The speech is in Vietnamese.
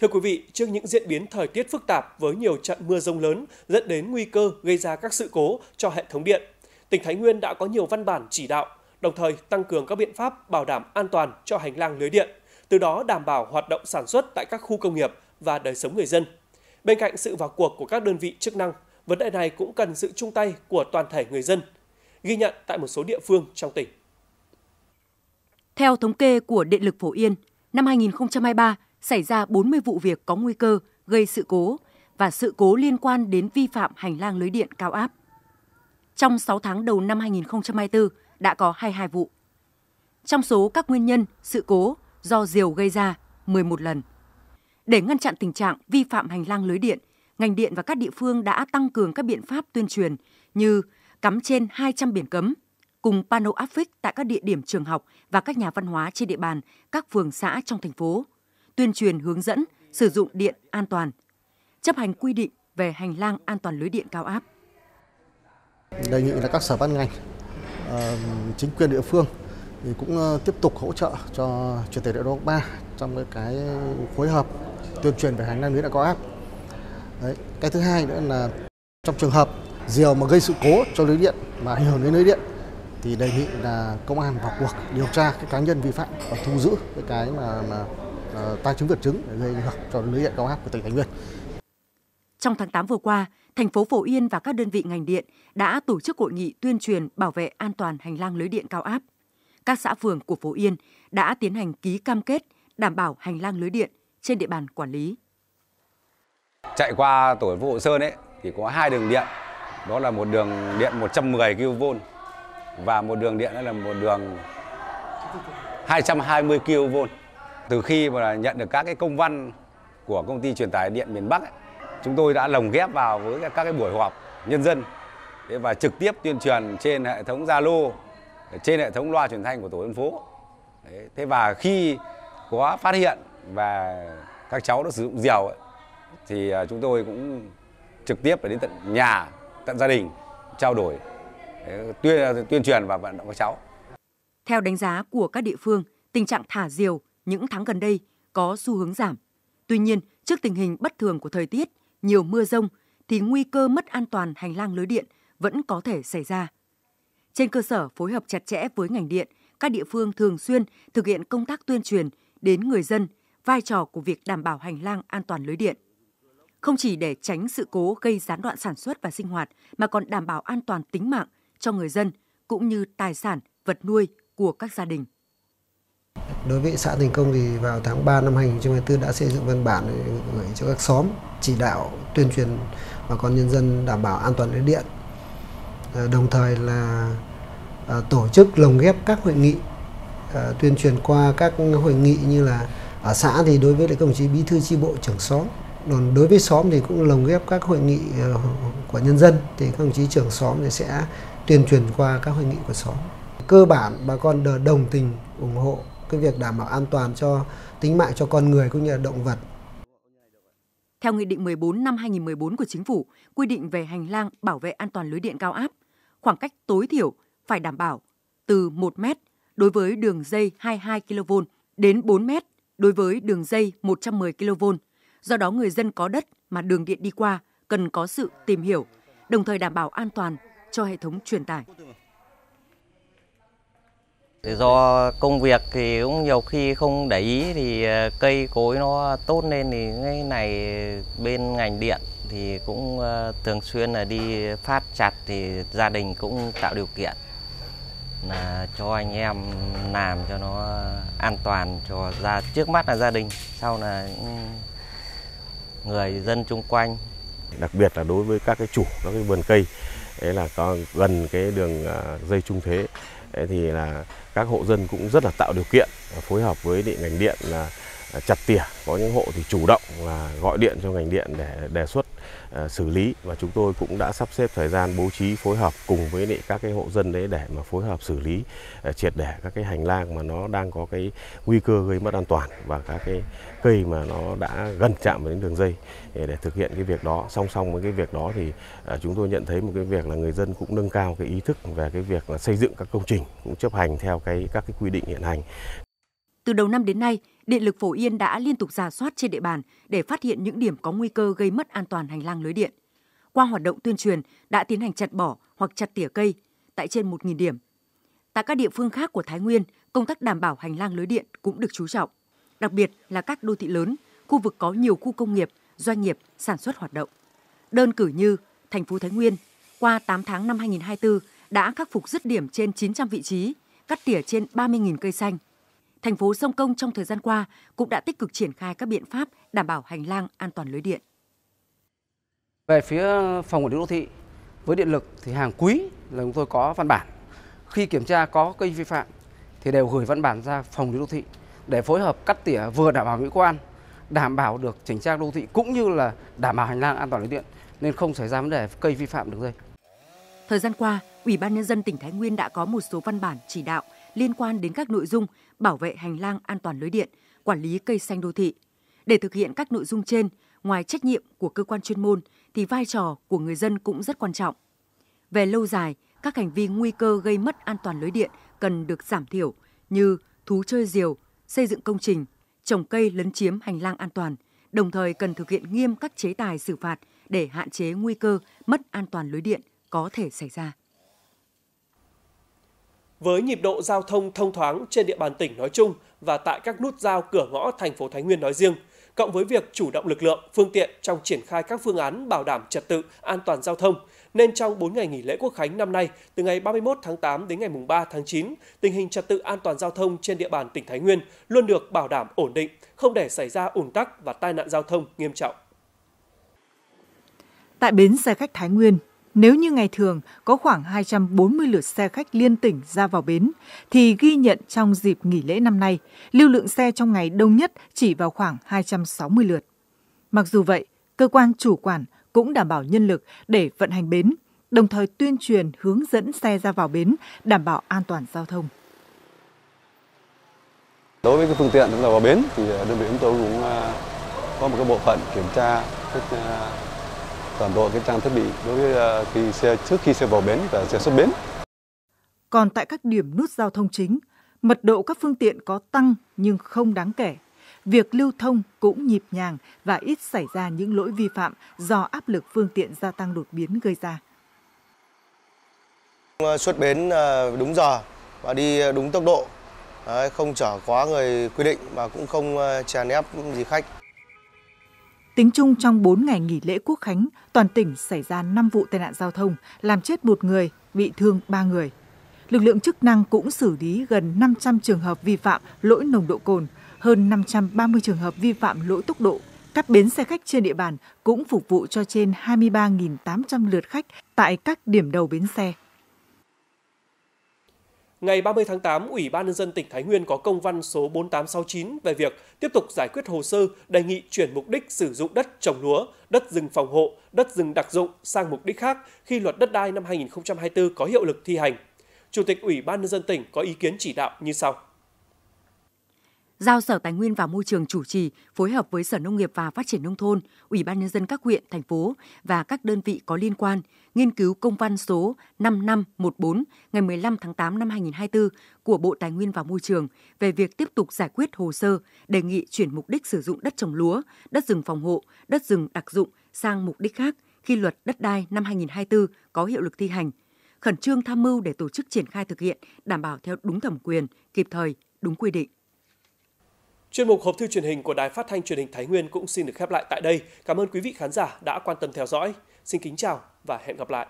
Thưa quý vị, trước những diễn biến thời tiết phức tạp với nhiều trận mưa rông lớn dẫn đến nguy cơ gây ra các sự cố cho hệ thống điện, tỉnh Thái Nguyên đã có nhiều văn bản chỉ đạo, đồng thời tăng cường các biện pháp bảo đảm an toàn cho hành lang lưới điện, từ đó đảm bảo hoạt động sản xuất tại các khu công nghiệp và đời sống người dân. Bên cạnh sự vào cuộc của các đơn vị chức năng, vấn đề này cũng cần sự chung tay của toàn thể người dân, ghi nhận tại một số địa phương trong tỉnh. Theo thống kê của Điện lực Phổ Yên, năm 2023, xảy ra 40 vụ việc có nguy cơ gây sự cố và sự cố liên quan đến vi phạm hành lang lưới điện cao áp. Trong 6 tháng đầu năm 2024 đã có 22 vụ. Trong số các nguyên nhân sự cố do diều gây ra 11 lần. Để ngăn chặn tình trạng vi phạm hành lang lưới điện, ngành điện và các địa phương đã tăng cường các biện pháp tuyên truyền như cắm trên 200 biển cấm, cùng pano áp phích tại các địa điểm trường học và các nhà văn hóa trên địa bàn các phường xã trong thành phố tuyên truyền hướng dẫn sử dụng điện an toàn, chấp hành quy định về hành lang an toàn lưới điện cao áp. Đề nghị là các sở ban ngành, ờ, chính quyền địa phương thì cũng ờ, tiếp tục hỗ trợ cho chuyển tải điện đô 3 trong cái phối hợp tuyên truyền về hành lang lưới điện cao áp. Đấy. Cái thứ hai nữa là trong trường hợp diều mà gây sự cố cho lưới điện mà ảnh hưởng đến lưới điện thì đề nghị là công an vào cuộc điều tra cái cá nhân vi phạm và thu giữ cái cái mà, mà tai chứng vượt trứng gây ngập cho lưới điện cao áp của tỉnh Thái Nguyên. Trong tháng 8 vừa qua, thành phố Phổ Yên và các đơn vị ngành điện đã tổ chức hội nghị tuyên truyền bảo vệ an toàn hành lang lưới điện cao áp. Các xã phường của Phổ Yên đã tiến hành ký cam kết đảm bảo hành lang lưới điện trên địa bàn quản lý. Chạy qua tổ vụ Sơn ấy thì có hai đường điện, đó là một đường điện 110 kV và một đường điện là một đường 220 kV. Từ khi mà nhận được các cái công văn của công ty truyền tải điện miền Bắc, ấy, chúng tôi đã lồng ghép vào với các cái buổi họp nhân dân và trực tiếp tuyên truyền trên hệ thống Zalo, trên hệ thống loa truyền thanh của tổ dân phố. thế và khi có phát hiện và các cháu đã sử dụng diều thì à, chúng tôi cũng trực tiếp đến tận nhà, tận gia đình trao đổi, tuyên à, tuyên truyền và vận động các cháu. Theo đánh giá của các địa phương, tình trạng thả diều những tháng gần đây có xu hướng giảm. Tuy nhiên, trước tình hình bất thường của thời tiết, nhiều mưa rông thì nguy cơ mất an toàn hành lang lưới điện vẫn có thể xảy ra. Trên cơ sở phối hợp chặt chẽ với ngành điện, các địa phương thường xuyên thực hiện công tác tuyên truyền đến người dân vai trò của việc đảm bảo hành lang an toàn lưới điện. Không chỉ để tránh sự cố gây gián đoạn sản xuất và sinh hoạt mà còn đảm bảo an toàn tính mạng cho người dân cũng như tài sản, vật nuôi của các gia đình đối với xã Thành Công thì vào tháng 3 năm 2024 đã xây dựng văn bản gửi cho các xóm chỉ đạo tuyên truyền bà con nhân dân đảm bảo an toàn lưới điện. À, đồng thời là à, tổ chức lồng ghép các hội nghị à, tuyên truyền qua các hội nghị như là ở xã thì đối với các đồng chí bí thư chi bộ trưởng xóm còn đối với xóm thì cũng lồng ghép các hội nghị của nhân dân thì các đồng chí trưởng xóm thì sẽ tuyên truyền qua các hội nghị của xóm cơ bản bà con đồng tình ủng hộ cái việc đảm bảo an toàn cho tính mạng cho con người cũng như là động vật. Theo Nghị định 14 năm 2014 của Chính phủ, quy định về hành lang bảo vệ an toàn lưới điện cao áp, khoảng cách tối thiểu phải đảm bảo từ 1 mét đối với đường dây 22 kV đến 4 mét đối với đường dây 110 kV. Do đó người dân có đất mà đường điện đi qua cần có sự tìm hiểu, đồng thời đảm bảo an toàn cho hệ thống truyền tải. Do công việc thì cũng nhiều khi không để ý thì ờ, cây cối nó tốt lên thì ngay này bên ngành điện thì cũng ờ, thường xuyên là đi phát chặt thì gia đình cũng tạo điều kiện là cho anh em làm cho nó an toàn cho ra trước mắt là gia đình sau là người dân chung quanh đặc biệt là đối với các cái chủ các cái vườn cây đấy là có gần cái đường ờ, dây trung thế thì là các hộ dân cũng rất là tạo điều kiện à, phối hợp với điện ngành điện là à, chặt tỉa có những hộ thì chủ động là gọi điện cho ngành điện để đề xuất Ờ, xử lý và chúng tôi cũng đã sắp xếp thời gian bố trí phối hợp cùng với lại các cái hộ dân đấy để mà phối hợp xử lý ờ, triệt để các cái hành lang mà nó đang có cái nguy cơ gây mất an toàn và các cái cây mà nó đã gần chạm đến đường dây để thực hiện cái việc đó song song với cái việc đó thì ờ, chúng tôi nhận thấy một cái việc là người dân cũng nâng cao cái ý thức về cái việc là xây dựng các công trình cũng chấp hành theo cái các cái quy định hiện hành từ đầu năm đến nay Điện lực Phổ Yên đã liên tục giả soát trên địa bàn để phát hiện những điểm có nguy cơ gây mất an toàn hành lang lưới điện. Qua hoạt động tuyên truyền đã tiến hành chặt bỏ hoặc chặt tỉa cây tại trên 1.000 điểm. Tại các địa phương khác của Thái Nguyên, công tác đảm bảo hành lang lưới điện cũng được chú trọng, đặc biệt là các đô thị lớn, khu vực có nhiều khu công nghiệp, doanh nghiệp sản xuất hoạt động. Đơn cử như thành phố Thái Nguyên, qua 8 tháng năm 2024 đã khắc phục dứt điểm trên 900 vị trí, cắt tỉa trên 30.000 cây xanh, thành phố Sông Công trong thời gian qua cũng đã tích cực triển khai các biện pháp đảm bảo hành lang an toàn lưới điện. Về phía phòng quản lý đô thị, với điện lực thì hàng quý là chúng tôi có văn bản. Khi kiểm tra có cây vi phạm thì đều gửi văn bản ra phòng quản lý đô thị để phối hợp cắt tỉa vừa đảm bảo mỹ quan, đảm bảo được chỉnh trang đô thị cũng như là đảm bảo hành lang an toàn lưới điện nên không xảy ra vấn đề cây vi phạm được dây. Thời gian qua, Ủy ban nhân dân tỉnh Thái Nguyên đã có một số văn bản chỉ đạo liên quan đến các nội dung bảo vệ hành lang an toàn lưới điện, quản lý cây xanh đô thị. Để thực hiện các nội dung trên, ngoài trách nhiệm của cơ quan chuyên môn thì vai trò của người dân cũng rất quan trọng. Về lâu dài, các hành vi nguy cơ gây mất an toàn lưới điện cần được giảm thiểu như thú chơi diều, xây dựng công trình, trồng cây lấn chiếm hành lang an toàn, đồng thời cần thực hiện nghiêm các chế tài xử phạt để hạn chế nguy cơ mất an toàn lưới điện có thể xảy ra. Với nhịp độ giao thông thông thoáng trên địa bàn tỉnh nói chung và tại các nút giao cửa ngõ thành phố Thái Nguyên nói riêng, cộng với việc chủ động lực lượng, phương tiện trong triển khai các phương án bảo đảm trật tự, an toàn giao thông, nên trong 4 ngày nghỉ lễ Quốc khánh năm nay, từ ngày 31 tháng 8 đến ngày 3 tháng 9, tình hình trật tự an toàn giao thông trên địa bàn tỉnh Thái Nguyên luôn được bảo đảm ổn định, không để xảy ra ủn tắc và tai nạn giao thông nghiêm trọng. Tại bến xe khách Thái Nguyên, nếu như ngày thường có khoảng 240 lượt xe khách liên tỉnh ra vào bến, thì ghi nhận trong dịp nghỉ lễ năm nay, lưu lượng xe trong ngày đông nhất chỉ vào khoảng 260 lượt. Mặc dù vậy, cơ quan chủ quản cũng đảm bảo nhân lực để vận hành bến, đồng thời tuyên truyền hướng dẫn xe ra vào bến, đảm bảo an toàn giao thông. Đối với cái phương tiện chúng vào bến thì à, đơn vị chúng tôi cũng à, có một cái bộ phận kiểm tra các à, toàn bộ cái trang thiết bị đối với ờ, khi xe trước khi xe vào bến và xe xuất bến. Còn tại các điểm nút giao thông chính, mật độ các phương tiện có tăng nhưng không đáng kể. Việc lưu thông cũng nhịp nhàng và ít xảy ra những lỗi vi phạm do áp lực phương tiện gia tăng đột biến gây ra. Ờ, xuất bến ờ, đúng giờ và đi đúng tốc độ, không chở quá người quy định và cũng không chèn ép gì khách. Tính chung trong 4 ngày nghỉ lễ quốc khánh, toàn tỉnh xảy ra 5 vụ tai nạn giao thông, làm chết một người, bị thương 3 người. Lực lượng chức năng cũng xử lý gần 500 trường hợp vi phạm lỗi nồng độ cồn, hơn 530 trường hợp vi phạm lỗi tốc độ. Các bến xe khách trên địa bàn cũng phục vụ cho trên 23.800 lượt khách tại các điểm đầu bến xe. Ngày 30 tháng 8, Ủy ban nhân dân tỉnh Thái Nguyên có công văn số 4869 về việc tiếp tục giải quyết hồ sơ đề nghị chuyển mục đích sử dụng đất trồng lúa, đất rừng phòng hộ, đất rừng đặc dụng sang mục đích khác khi luật đất đai năm 2024 có hiệu lực thi hành. Chủ tịch Ủy ban nhân dân tỉnh có ý kiến chỉ đạo như sau: giao Sở Tài nguyên và Môi trường chủ trì phối hợp với Sở Nông nghiệp và Phát triển nông thôn, Ủy ban nhân dân các huyện, thành phố và các đơn vị có liên quan nghiên cứu công văn số 5514 ngày 15 tháng 8 năm 2024 của Bộ Tài nguyên và Môi trường về việc tiếp tục giải quyết hồ sơ đề nghị chuyển mục đích sử dụng đất trồng lúa, đất rừng phòng hộ, đất rừng đặc dụng sang mục đích khác khi luật đất đai năm 2024 có hiệu lực thi hành khẩn trương tham mưu để tổ chức triển khai thực hiện, đảm bảo theo đúng thẩm quyền, kịp thời, đúng quy định. Chuyên mục hộp thư truyền hình của Đài Phát thanh Truyền hình Thái Nguyên cũng xin được khép lại tại đây. Cảm ơn quý vị khán giả đã quan tâm theo dõi. Xin kính chào và hẹn gặp lại.